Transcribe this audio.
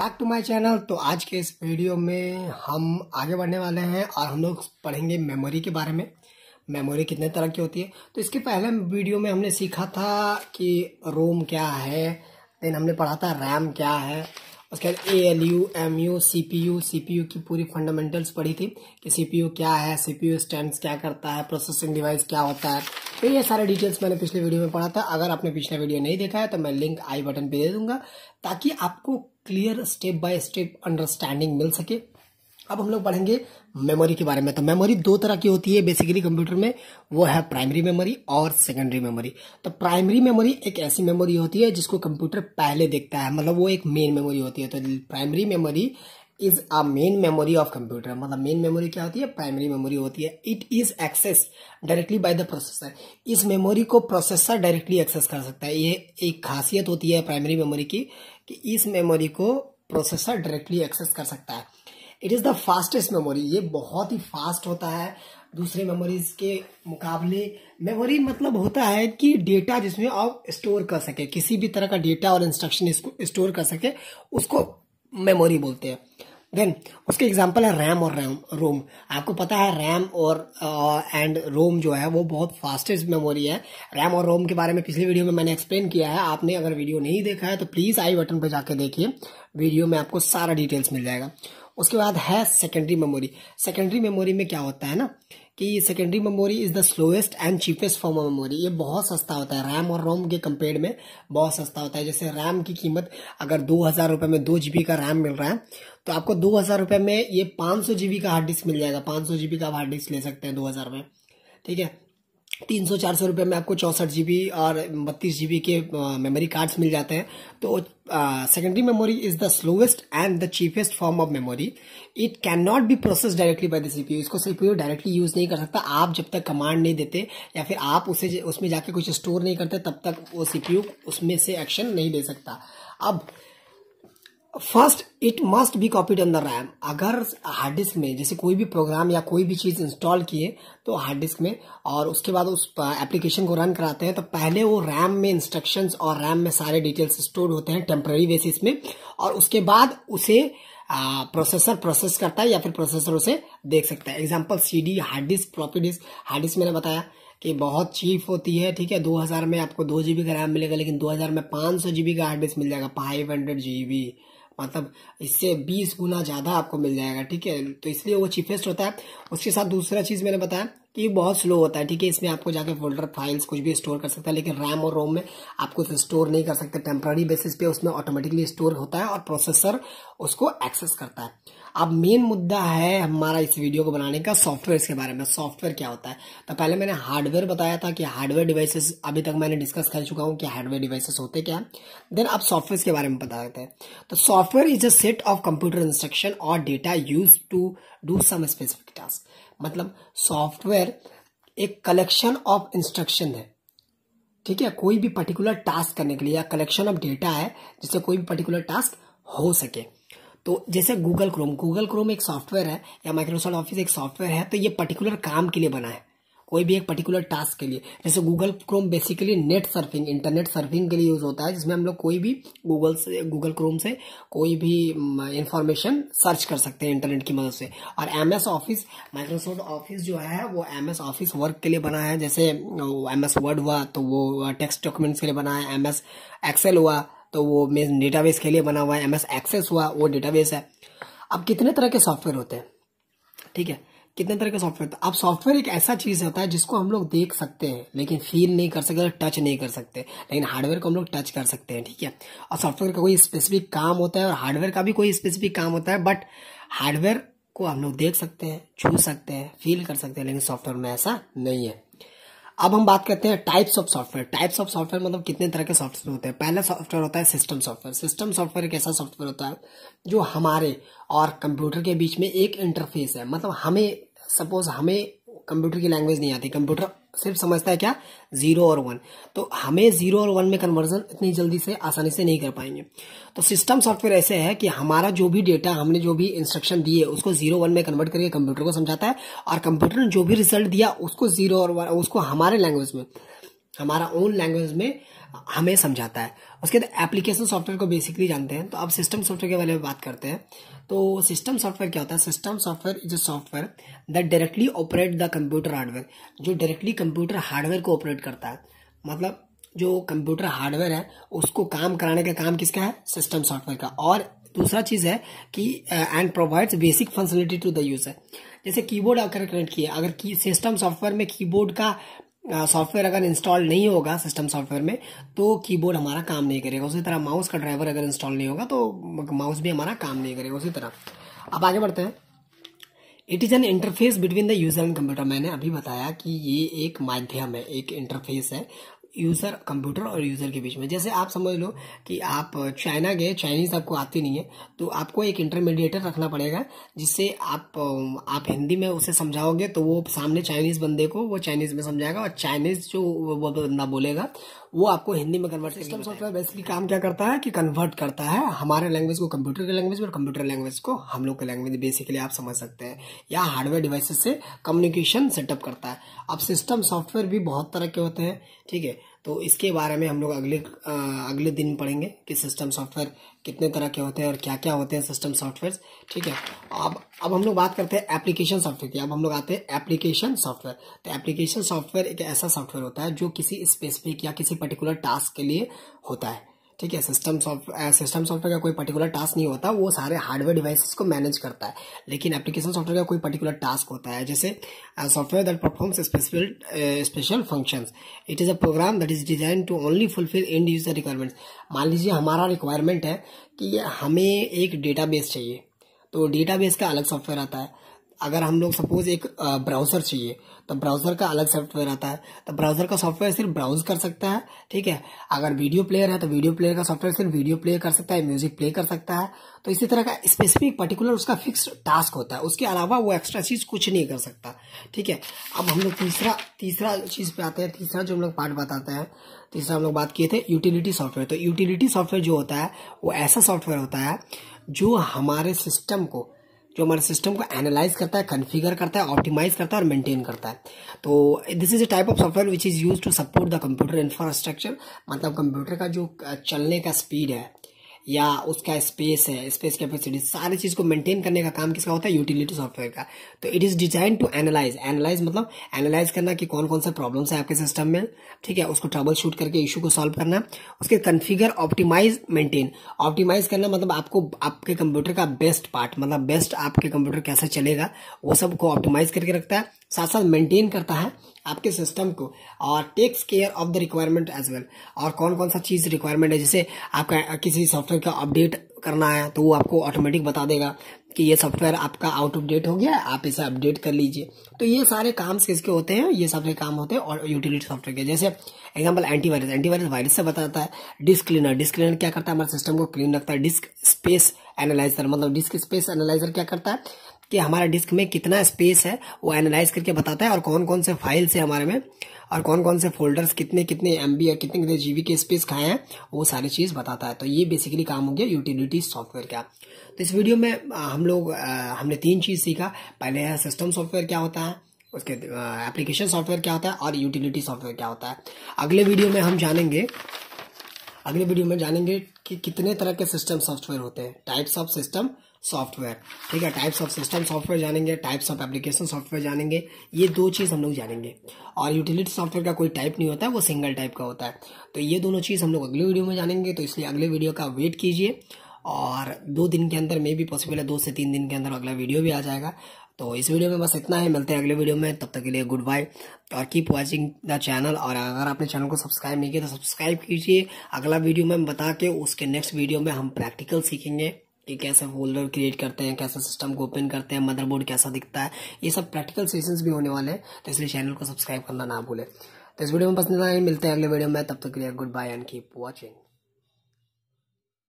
Back to my channel तो आज के इस वीडियो में हम आगे बढ़ने वाले हैं और हम लोग पढ़ेंगे मेमोरी के बारे में मेमोरी कितने तरह की होती है तो इसके पहले वीडियो में हमने सीखा था कि रोम क्या है देन हमने पढ़ा था रैम क्या है उसके बाद A L U M U C P U C P U की पूरी फंडामेंटल्स पढ़ी थी कि सी पी यू क्या है सी पी यू स्टैंड क्या करता है प्रोसेसिंग डिवाइस क्या होता है तो ये सारे डिटेल्स मैंने पिछले वीडियो में पढ़ा था अगर आपने पिछला वीडियो नहीं देखा है तो मैं लिंक आई बटन पे दे दूंगा ताकि आपको clear step by step understanding मिल सके अब हम लोग पढ़ेंगे मेमोरी के बारे में तो मेमोरी दो तरह की होती है बेसिकली कंप्यूटर में वो है प्राइमरी मेमोरी और सेकेंडरी मेमोरी तो प्राइमरी मेमोरी एक ऐसी मेमोरी होती है जिसको कंप्यूटर पहले देखता है मतलब वो एक मेन मेमोरी होती है तो primary memory is a main memory of computer मतलब मेन मेमोरी क्या होती है प्राइमरी मेमोरी होती है it is access directly by the processor इस मेमोरी को प्रोसेसर डायरेक्टली एक्सेस कर सकता है ये एक खासियत होती है प्राइमरी मेमोरी की कि इस मेमोरी को प्रोसेसर डायरेक्टली एक्सेस कर सकता है it is the fastest memory ये बहुत ही फास्ट होता है दूसरे मेमोरीज के मुकाबले मेमोरी मतलब होता है कि डेटा जिसमें आप स्टोर कर सके किसी भी तरह का डेटा और इंस्ट्रक्शन स्टोर कर सके उसको मेमोरी बोलते हैं देन उसके एग्जाम्पल है रैम और रैम रोम आपको पता है रैम और एंड uh, रोम जो है वो बहुत फास्टेस्ट मेमोरी है रैम और रोम के बारे में पिछली वीडियो में मैंने एक्सप्लेन किया है आपने अगर वीडियो नहीं देखा है तो प्लीज़ आई बटन पर जाके देखिए वीडियो में आपको सारा डिटेल्स मिल जाएगा उसके बाद है सेकेंडरी मेमोरी सेकेंडरी मेमोरी में क्या होता है ना कि secondary memory is the slowest and cheapest form of memory ये बहुत सस्ता होता है रैम और रोम के कंपेयर में बहुत सस्ता होता है जैसे रैम की कीमत अगर दो हज़ार रुपये में दो जी का रैम मिल रहा है तो आपको दो हज़ार रुपये में ये पाँच सौ जी का हार्ड डिस्क मिल जाएगा पाँच सौ जी का आप हार्ड डिस्क ले सकते हैं दो हज़ार में ठीक है तीन सौ चार सौ रुपये में आपको चौंसठ जी बी और बत्तीस जी बी के मेमोरी कार्ड्स मिल जाते हैं तो secondary memory is the slowest and the cheapest form of memory it can not be process directly by the CPU इसको सीपीयू डायरेक्टली यूज नहीं कर सकता आप जब तक कमांड नहीं देते या फिर आप उसे उसमें जाके कुछ स्टोर नहीं करते तब तक वो सीपीयू उसमें से एक्शन नहीं ले सकता अब first it must be copied on the RAM अगर हार्ड डिस्क में जैसे कोई भी प्रोग्राम या कोई भी चीज़ इंस्टॉल किए तो हार्ड डिस्क में और उसके बाद उस एप्लीकेशन को रन कराते हैं तो पहले वो रैम में इंस्ट्रक्शंस और रैम में सारे डिटेल्स स्टोर होते हैं टेम्पररी बेसिस में और उसके बाद उसे प्रोसेसर प्रोसेस करता है या फिर प्रोसेसर उसे देख सकता है example C D hard disk floppy disk hard disk मैंने बताया कि बहुत चीप होती है ठीक है 2000 में आपको दो जीबी का रैम मिलेगा लेकिन 2000 में पांच सौ जीबी का हार्ड डिस्क मिल जाएगा फाइव हंड्रेड जीबी मतलब इससे बीस गुना ज़्यादा आपको मिल जाएगा ठीक है तो इसलिए वो चीपेस्ट होता है उसके साथ दूसरा चीज़ मैंने बताया कि बहुत स्लो होता है ठीक है इसमें आपको जाके फोल्डर फाइल्स कुछ भी स्टोर कर सकता है लेकिन रैम और रोम में आप कुछ स्टोर नहीं कर सकते टेम्प्ररी बेसिस पे उसमें ऑटोमेटिकली स्टोर होता है और प्रोसेसर उसको एक्सेस करता है अब मेन मुद्दा है हमारा इस वीडियो को बनाने का सॉफ्टवेयर के बारे में सॉफ्टवेयर क्या होता है तो पहले मैंने हार्डवेयर बताया था कि हार्डवेयर डिवाइसेस अभी तक मैंने डिस्कस कर चुका हूँ कि हार्डवेयर डिवाइसेस होते क्या देन अब सॉफ्टवेयर के बारे में बता देते हैं तो software is a set of computer instruction और data use to do some specific task मतलब सॉफ्टवेयर एक कलेक्शन ऑफ इंस्ट्रक्शन है ठीक है कोई भी पर्टिकुलर टास्क करने के लिए या कलेक्शन ऑफ डेटा है जिससे कोई भी पर्टिकुलर टास्क हो सके तो जैसे गूगल क्रोम गूगल क्रोम एक सॉफ्टवेयर है या माइक्रोसॉफ्ट ऑफिस एक सॉफ्टवेयर है तो ये पर्टिकुलर काम के लिए बना है कोई भी एक पर्टिकुलर टास्क के लिए जैसे Google Chrome basically net surfing internet surfing के लिए यूज होता है जिसमें हम लोग कोई भी गूगल से गूगल क्रोम से कोई भी इंफॉर्मेशन सर्च कर सकते हैं इंटरनेट की मदद से और M S office Microsoft office जो है वो एम एस ऑफिस वर्क के लिए बना है जैसे एम एस वर्ड हुआ तो वो टेक्स्ट डॉक्यूमेंट्स के लिए बना है एम एस एक्सेल हुआ तो वो डेटाबेस के लिए बना हुआ है एम एस एक्सेस हुआ वो डेटाबेस है अब कितने तरह के सॉफ्टवेयर होते हैं ठीक है कितने तरह के सॉफ्टवेयर अब सॉफ्टवेयर एक ऐसा चीज होता है जिसको हम लोग देख सकते हैं लेकिन फील नहीं कर सकते टच नहीं कर सकते लेकिन हार्डवेयर को हम लोग टच कर सकते हैं ठीक है और सॉफ्टवेयर का कोई स्पेसिफिक काम होता है और हार्डवेयर का भी कोई स्पेसिफिक काम होता है बट हार्डवेयर को हम लोग देख सकते हैं छू सकते हैं फील कर सकते हैं लेकिन सॉफ्टवेयर में ऐसा नहीं है अब हम बात करते हैं types of software types of software मतलब कितने तरह के सॉफ्टवेयर होते हैं पहला सॉफ्टवेयर होता है सिस्टम सॉफ्टवेयर सिस्टम सॉफ्टवेयर एक ऐसा सॉफ्टवेयर होता है जो हमारे और कंप्यूटर के बीच में एक इंटरफेस है मतलब हमें सपोज हमें कंप्यूटर की लैंग्वेज नहीं आती कंप्यूटर सिर्फ समझता है क्या जीरो और वन तो हमें जीरो और वन में कन्वर्जन इतनी जल्दी से आसानी से नहीं कर पाएंगे तो सिस्टम सॉफ्टवेयर ऐसे है कि हमारा जो भी डेटा हमने जो भी इंस्ट्रक्शन दिए उसको जीरो वन में कन्वर्ट करके कंप्यूटर को समझाता है और कंप्यूटर ने जो भी रिजल्ट दिया उसको जीरो और वन उसको हमारे लैंग्वेज में हमारा ओन लैंग्वेज में हमें समझाता है उसके बाद एप्लीकेशन सॉफ्टवेयर को बेसिकली जानते हैं तो अब सिस्टम सॉफ्टवेयर के बारे में बात करते हैं तो सिस्टम सॉफ्टवेयर क्या होता है system software is a software that directly operate the computer hardware जो डायरेक्टली कंप्यूटर हार्डवेयर को ऑपरेट करता है मतलब जो कंप्यूटर हार्डवेयर है उसको काम कराने का काम किसका है सिस्टम सॉफ्टवेयर का और दूसरा चीज़ है कि and provides basic functionality to the user जैसे कीबोर्ड अगर कनेक्ट किया अगर की सिस्टम सॉफ्टवेयर में कीबोर्ड का सॉफ्टवेयर अगर इंस्टॉल नहीं होगा सिस्टम सॉफ्टवेयर में तो कीबोर्ड हमारा काम नहीं करेगा उसी तरह माउस का ड्राइवर अगर इंस्टॉल नहीं होगा तो माउस भी हमारा काम नहीं करेगा उसी तरह अब आगे बढ़ते हैं it is an interface between the user and computer मैंने अभी बताया कि ये एक माध्यम है एक इंटरफेस है यूज़र कंप्यूटर और यूज़र के बीच में जैसे आप समझ लो कि आप चाइना गए चाइनीज़ आपको आती नहीं है तो आपको एक इंटरमीडिएटर रखना पड़ेगा जिससे आप आप हिंदी में उसे समझाओगे तो वो सामने चाइनीज़ बंदे को वो चाइनीज़ में समझाएगा और चाइनीज़ जो वो बंदा बोलेगा वो आपको हिंदी में कन्वर्ट सिस्टम सॉफ्टवेयर बेसिकली काम क्या करता है कि कन्वर्ट करता है हमारे लैंग्वेज को कंप्यूटर के लैंग्वेज और कंप्यूटर लैंग्वेज को हम लोग के लैंग्वेज बेसिकली आप समझ सकते हैं या हार्डवेयर डिवाइसेस से कम्युनिकेशन सेटअप करता है अब सिस्टम सॉफ्टवेयर भी बहुत तरह के होते हैं ठीक है तो इसके बारे में हम लोग अगले अगले दिन पढ़ेंगे कि सिस्टम सॉफ्टवेयर कितने तरह के होते हैं और क्या क्या होते हैं सिस्टम सॉफ्टवेयर ठीक है अब अब हम लोग बात करते हैं एप्लीकेशन सॉफ्टवेयर की अब हम लोग आते हैं एप्लीकेशन सॉफ्टवेयर तो एप्लीकेशन सॉफ्टवेयर एक ऐसा सॉफ्टवेयर होता है जो किसी स्पेसिफिक या किसी पर्टिकुलर टास्क के लिए होता है ठीक है सिस्टम सॉफ्ट सिस्टम सॉफ्टवेयर का कोई पर्टिकुलर टास्क नहीं होता वो सारे हार्डवेयर डिवाइसेस को मैनेज करता है लेकिन एप्लीकेशन सॉफ्टवेयर का कोई पर्टिकुलर टास्क होता है जैसे software that performs specific special functions it is a program that is design to only fulfil end user requirements मान लीजिए हमारा रिक्वायरमेंट है कि हमें एक डेटाबेस चाहिए तो डेटाबेस का अलग सॉफ्टवेयर आता है अगर हम लोग सपोज एक ब्राउज़र चाहिए तो ब्राउज़र का अलग सॉफ्टवेयर आता है तो ब्राउज़र का सॉफ्टवेयर सिर्फ ब्राउज़ कर सकता है ठीक है अगर वीडियो प्लेयर है तो वीडियो प्लेयर का सॉफ्टवेयर सिर्फ वीडियो प्ले कर सकता है म्यूजिक प्ले कर सकता है तो इसी तरह का स्पेसिफिक पर्टिकुलर उसका फिक्स टास्क होता है उसके अलावा वो एक्स्ट्रा चीज़ कुछ नहीं कर सकता ठीक है अब हम लोग तीसरा तीसरा चीज़ पे आते हैं तीसरा जो हम लोग पार्ट बताते हैं तीसरा हम लोग बात किए थे यूटिलिटी सॉफ्टवेयर तो यूटिलिटी सॉफ्टवेयर जो होता है वो ऐसा सॉफ्टवेयर होता है जो हमारे सिस्टम को जो हमारे सिस्टम को एनालाइज करता है कन्फिगर करता है ऑप्टिमाइज करता है और मेंटेन करता है तो this is a type of software which is use to support the computer infrastructure मतलब कंप्यूटर का जो चलने का स्पीड है या उसका स्पेस है स्पेस कैपेसिटी सारी चीज़ को मेंटेन करने का काम किसका होता है यूटिलिटी सॉफ्टवेयर का तो it is design to analyse analyse मतलब एनालाइज करना कि कौन कौन सा प्रॉब्लम्स है आपके सिस्टम में ठीक है उसको ट्रबल शूट करके इशू को सॉल्व करना उसके कन्फिगर ऑप्टिमाइज मेंटेन ऑप्टिमाइज करना मतलब आपको आपके कंप्यूटर का बेस्ट पार्ट मतलब बेस्ट आपके कंप्यूटर कैसे चलेगा वो सबको ऑप्टिमाइज करके रखता है साथ साथ मेंटेन करता है आपके सिस्टम को और takes care of the requirement as well और कौन कौन सा चीज़ रिक्वायरमेंट है जैसे आपका किसी सॉफ्टवेयर का अपडेट करना है तो वो आपको ऑटोमेटिक बता देगा कि ये सॉफ्टवेयर आपका आउट ऑफ डेट हो गया आप इसे अपडेट कर लीजिए तो ये सारे काम किसके होते हैं ये सारे काम होते हैं और यूटिलिटी सॉफ्टवेयर के जैसे एग्जाम्पल एंटीवायरस एंटीवायरस वायरस से बताता है डिस्क क्लीनर डिस्क क्लीनर क्या करता है हमारे सिस्टम को क्लीन रखता है डिस्क स्पेस एनालाइजर मतलब डिस्क स्पेस एनालाइजर क्या करता है कि हमारे डिस्क में कितना स्पेस है वो एनालाइज करके बताता है और कौन कौन से फाइल्स है हमारे में और कौन कौन से फोल्डर्स कितने कितने एम या कितने कितने जी के स्पेस खाए हैं वो सारी चीज़ बताता है तो ये बेसिकली काम हो गया यूटिलिटी सॉफ्टवेयर का तो इस वीडियो में हम लोग हमने तीन चीज़ सीखा पहले है सिस्टम सॉफ्टवेयर क्या होता है उसके एप्लीकेशन सॉफ्टवेयर क्या होता है और यूटिलिटी सॉफ्टवेयर क्या होता है अगले वीडियो में हम जानेंगे अगले वीडियो में जानेंगे कि कितने तरह के सिस्टम सॉफ्टवेयर होते हैं टाइप्स ऑफ सिस्टम सॉफ्टवेयर ठीक है टाइप्स ऑफ सिस्टम सॉफ्टवेयर जानेंगे टाइप्स ऑफ एप्लीकेशन सॉफ्टवेयर जानेंगे ये दो चीज़ हम लोग जानेंगे और यूटिलिटी सॉफ्टवेयर का कोई टाइप नहीं होता है वो सिंगल टाइप का होता है तो ये दोनों चीज़ हम लोग अगले वीडियो में जानेंगे तो इसलिए अगले वीडियो का वेट कीजिए और दो दिन के अंदर मे भी पॉसिबल है दो से तीन दिन के अंदर अगला वीडियो भी आ जाएगा तो इस वीडियो में बस इतना ही है। मिलते हैं अगले वीडियो में तब तक के लिए गुड बाय और कीप वॉचिंग द चैनल और अगर आपने चैनल को सब्सक्राइब नहीं किया तो सब्सक्राइब कीजिए अगला वीडियो में बता के उसके नेक्स्ट वीडियो में हम प्रैक्टिकल सीखेंगे कि कैसे फोल्डर क्रिएट करते हैं कैसे सिस्टम को ओपन करते हैं मदरबोर्ड कैसा दिखता है ये सब प्रैक्टिकल सेशंस भी होने वाले हैं तो इसलिए चैनल को सब्सक्राइब करना ना भूलें तो इस वीडियो में पसंद आए मिलते हैं अगले वीडियो में तब तक के लिए goodbye and keep watching